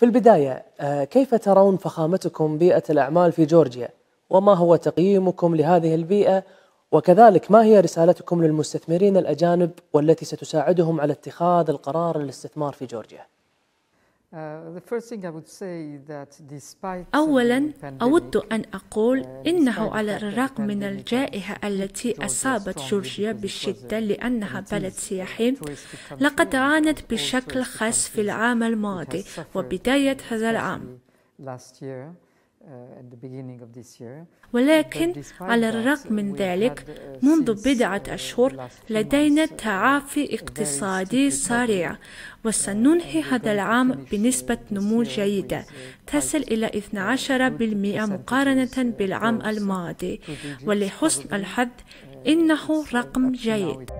في البداية آه، كيف ترون فخامتكم بيئة الأعمال في جورجيا وما هو تقييمكم لهذه البيئة وكذلك ما هي رسالتكم للمستثمرين الأجانب والتي ستساعدهم على اتخاذ القرار للاستثمار في جورجيا Uh, أولا أود أن uh, أقول إنه على الرغم من الجائحة التي أصابت جورجيا بشدة لأنها بلد سياحي لقد عانت بشكل خاص في العام الماضي وبداية هذا العام Uh, ولكن على الرغم من ذلك uh, منذ بضعة uh, أشهر لدينا تعافي اقتصادي سريع وسننهي هذا العام بنسبة نمو جيدة تصل إلى 12% مقارنة بالعام الماضي ولحسن الحظ إنه رقم جيد